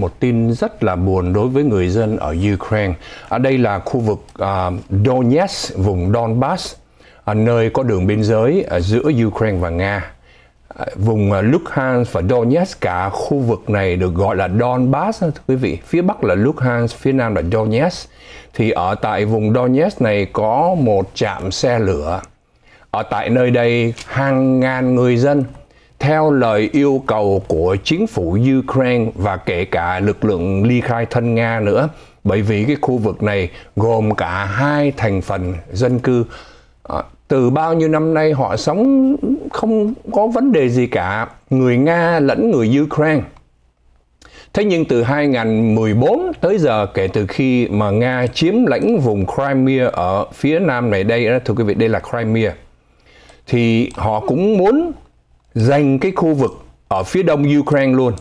một tin rất là buồn đối với người dân ở Ukraine. Ở à, đây là khu vực uh, Donetsk, vùng Donbass, uh, nơi có đường biên giới uh, giữa Ukraine và Nga. Uh, vùng uh, Luhansk và Donetsk cả khu vực này được gọi là Donbass thưa quý vị. Phía bắc là Luhansk, phía nam là Donetsk. Thì ở tại vùng Donetsk này có một trạm xe lửa. Ở tại nơi đây hàng ngàn người dân theo lời yêu cầu của chính phủ Ukraine và kể cả lực lượng ly khai thân Nga nữa bởi vì cái khu vực này gồm cả hai thành phần dân cư à, từ bao nhiêu năm nay họ sống không có vấn đề gì cả người Nga lẫn người Ukraine Thế nhưng từ 2014 tới giờ kể từ khi mà Nga chiếm lãnh vùng Crimea ở phía nam này đây thưa quý vị đây là Crimea thì họ cũng muốn dành cái khu vực ở phía đông Ukraine luôn.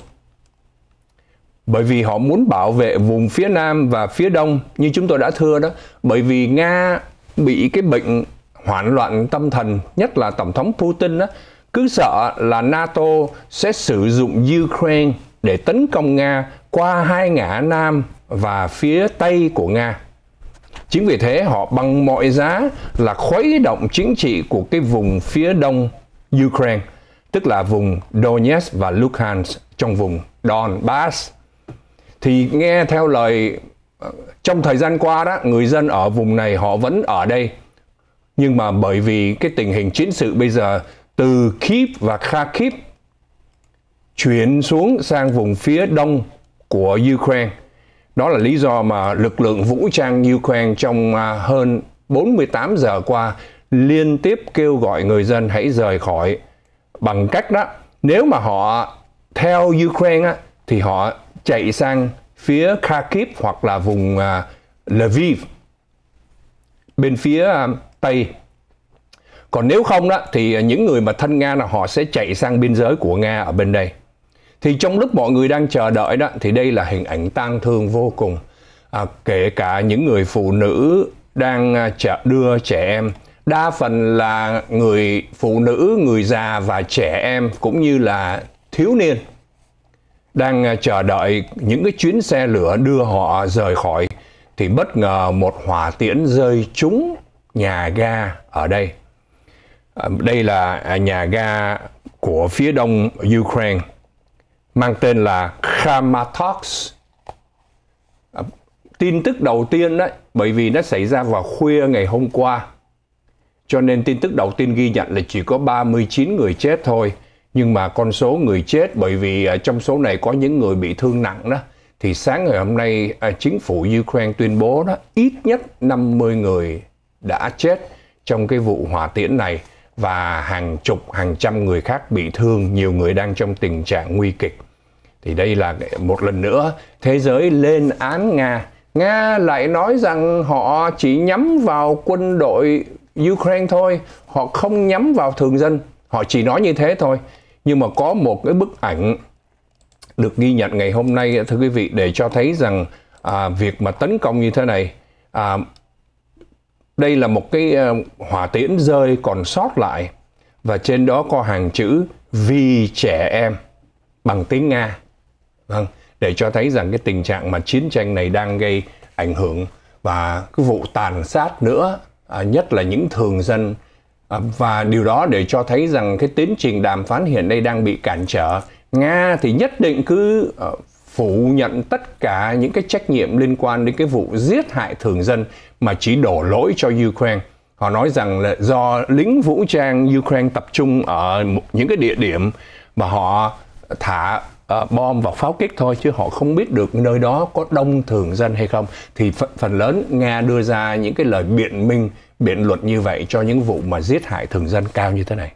Bởi vì họ muốn bảo vệ vùng phía nam và phía đông như chúng tôi đã thưa đó, bởi vì Nga bị cái bệnh hoạn loạn tâm thần, nhất là tổng thống Putin đó, cứ sợ là NATO sẽ sử dụng Ukraine để tấn công Nga qua hai ngã nam và phía tây của Nga. Chính vì thế họ bằng mọi giá là khuấy động chính trị của cái vùng phía đông Ukraine tức là vùng Donetsk và Luhansk trong vùng Donbass. Thì nghe theo lời ờ, trong thời gian qua đó, người dân ở vùng này họ vẫn ở đây. Nhưng mà bởi vì cái tình hình chiến sự bây giờ từ Kiev và Kharkiv chuyển xuống sang vùng phía đông của Ukraine. Đó là lý do mà lực lượng vũ trang Ukraine trong à, hơn 48 giờ qua liên tiếp kêu gọi người dân hãy rời khỏi bằng cách đó nếu mà họ theo Ukraine á, thì họ chạy sang phía Kharkiv hoặc là vùng uh, Lviv bên phía uh, tây còn nếu không đó thì những người mà thân Nga là họ sẽ chạy sang biên giới của Nga ở bên đây thì trong lúc mọi người đang chờ đợi đó thì đây là hình ảnh tang thương vô cùng à, kể cả những người phụ nữ đang uh, đưa trẻ em đa phần là người phụ nữ, người già và trẻ em cũng như là thiếu niên đang à, chờ đợi những cái chuyến xe lửa đưa họ rời khỏi thì bất ngờ một hỏa tiễn rơi trúng nhà ga ở đây. À, đây là à, nhà ga của phía đông Ukraine mang tên là Kramatorsk. Tin tức đầu tiên đấy, bởi vì nó xảy ra vào khuya ngày hôm qua cho nên tin tức đầu tiên ghi nhận là chỉ có 39 người chết thôi. Nhưng mà con số người chết bởi vì à, trong số này có những người bị thương nặng đó. Thì sáng ngày hôm nay à, chính phủ Ukraine tuyên bố đó ít nhất 50 người đã chết trong cái vụ hỏa tiễn này và hàng chục hàng trăm người khác bị thương, nhiều người đang trong tình trạng nguy kịch. Thì đây là một lần nữa thế giới lên án Nga. Nga lại nói rằng họ chỉ nhắm vào quân đội Ukraine thôi, họ không nhắm vào thường dân, họ chỉ nói như thế thôi. Nhưng mà có một cái bức ảnh được ghi nhận ngày hôm nay thưa quý vị để cho thấy rằng à, việc mà tấn công như thế này à, đây là một cái à, hỏa tiễn rơi còn sót lại và trên đó có hàng chữ vì trẻ em bằng tiếng Nga. Vâng, để cho thấy rằng cái tình trạng mà chiến tranh này đang gây ảnh hưởng và cái vụ tàn sát nữa À, nhất là những thường dân à, và điều đó để cho thấy rằng cái tiến trình đàm phán hiện nay đang bị cản trở nga thì nhất định cứ à, phủ nhận tất cả những cái trách nhiệm liên quan đến cái vụ giết hại thường dân mà chỉ đổ lỗi cho ukraine họ nói rằng là do lính vũ trang ukraine tập trung ở những cái địa điểm mà họ thả uh, bom và pháo kích thôi chứ họ không biết được nơi đó có đông thường dân hay không thì phần, phần lớn nga đưa ra những cái lời biện minh biện luật như vậy cho những vụ mà giết hại thường dân cao như thế này